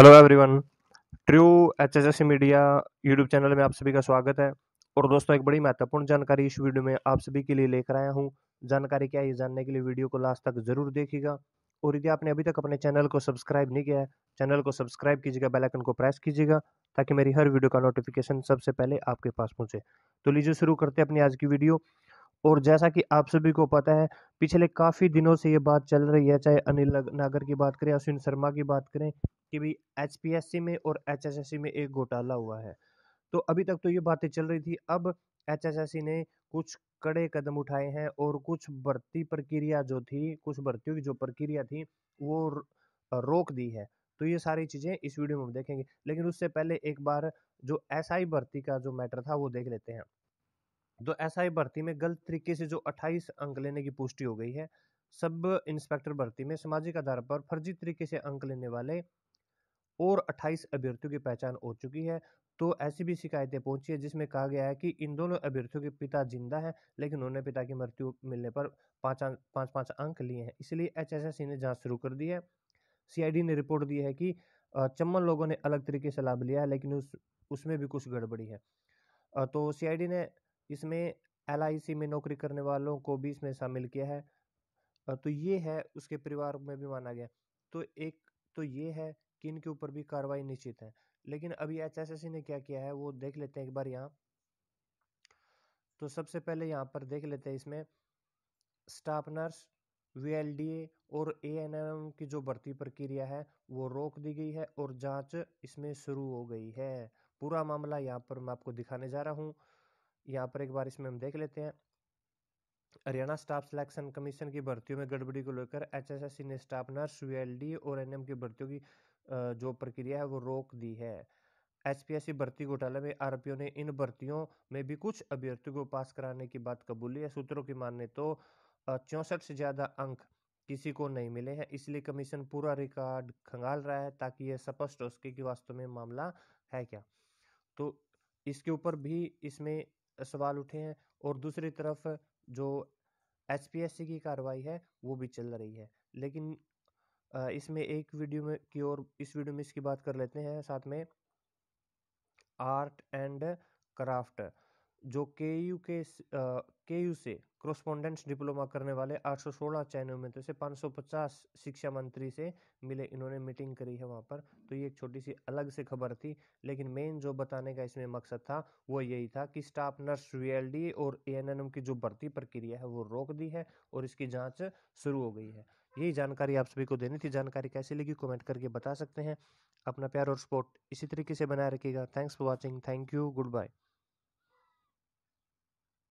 hello everyone true H S S media YouTube channel में आप सभी का स्वागत है और दोस्तों एक बड़ी महत्वपूर्ण जानकारी इस वीडियो में आप सभी के लिए लेकर आया हूँ जानकारी क्या है जानने के लिए वीडियो को लास्ट तक जरूर देखिएगा और यदि आपने अभी तक अपने चैनल को सब्सक्राइब नहीं किया है चैनल को सब्सक्राइब कीजिएगा बेलाइकन को प्रेस कीजिएगा ताकि मेरी हर वीडियो का नोटिफिकेशन सबसे पहले आपके पास पहुँचे तो लीजिए शुरू करते हैं अपनी आज की वीडियो और जैसा कि आप सभी को पता है पिछले काफ़ी दिनों से ये बात चल रही है चाहे अनिल नागर की बात करें अश्विन शर्मा की बात करें कि भाई एचपीएससी में और एचएसएससी में एक घोटाला हुआ है तो अभी तक तो ये बातें चल रही थी अब एचएसएससी ने कुछ कड़े कदम उठाए हैं और कुछ भर्ती प्रक्रिया जो थी कुछ भर्तियों की जो प्रक्रिया थी वो रोक दी है तो ये सारी चीज़ें इस वीडियो में हम देखेंगे लेकिन उससे पहले एक बार जो एस आई भर्ती का जो मैटर था वो देख लेते हैं तो एस आई भर्ती में गलत तरीके से जो 28 अंक लेने की पुष्टि हो गई है सब इंस्पेक्टर भर्ती में सामाजिक आधार पर फर्जी तरीके से अंक लेने वाले और 28 अभ्यर्थियों की पहचान हो चुकी है तो ऐसी भी शिकायतें पहुंची है जिसमें कहा गया है कि इन दोनों अभ्यर्थियों के पिता जिंदा हैं लेकिन उन्होंने पिता की मृत्यु मिलने पर पाँच पाँच पाँच अंक लिए हैं इसलिए एच ने जांच शुरू कर दी है सी ने रिपोर्ट दी है कि चम्मन लोगों ने अलग तरीके से लाभ लिया है लेकिन उस उसमें भी कुछ गड़बड़ी है तो सीआईडी ने इसमें एलआईसी में नौकरी करने वालों को भी इसमें शामिल किया है तो ये है उसके परिवार में भी माना गया तो एक तो ये है कि इनके ऊपर भी कार्रवाई निश्चित है लेकिन अभी एच ने क्या किया है वो देख लेते हैं एक बार यहाँ तो सबसे पहले यहाँ पर देख लेते हैं इसमें स्टाफ नर्स वी और ए की जो भर्ती प्रक्रिया है वो रोक दी गई है और जांच इसमें शुरू हो गई है पूरा मामला यहाँ पर मैं आपको दिखाने जा रहा हूँ यहाँ पर एक बार इसमें हम देख लेते हैं हरियाणा स्टाफ सिलेक्शन कमीशन की भर्तियों में गड़बड़ी को लेकर एच ने स्टाफ नर्स वी और एन की भर्तियों की जो प्रक्रिया है वो रोक दी है एचपीएससी भर्ती घोटाले में आरोपियों ने इन भर्तियों में भी कुछ अभ्यर्थियों को पास कराने की बात कबूली है सूत्रों की माने तो चौंसठ से ज़्यादा अंक किसी को नहीं मिले हैं इसलिए कमीशन पूरा रिकॉर्ड खंगाल रहा है ताकि यह स्पष्ट हो सके कि वास्तव में मामला है क्या तो इसके ऊपर भी इसमें सवाल उठे हैं और दूसरी तरफ जो एच की कार्रवाई है वो भी चल रही है लेकिन इसमें एक वीडियो में की और इस वीडियो में इसकी बात कर लेते हैं साथ में आर्ट एंड क्राफ्ट जो के यू के के यू से क्रोस्पोंडेंस डिप्लोमा करने वाले 816 चयनों में तो से 550 शिक्षा मंत्री से मिले इन्होंने मीटिंग करी है वहाँ पर तो ये एक छोटी सी अलग से खबर थी लेकिन मेन जो बताने का इसमें मकसद था वो यही था कि स्टाफ नर्स वी और ए की जो भर्ती प्रक्रिया है वो रोक दी है और इसकी जाँच शुरू हो गई है यही जानकारी आप सभी को देनी थी जानकारी कैसी लगी कमेंट करके बता सकते हैं अपना प्यार और सपोर्ट इसी तरीके से बनाए रखिएगा thanks for watching thank you good bye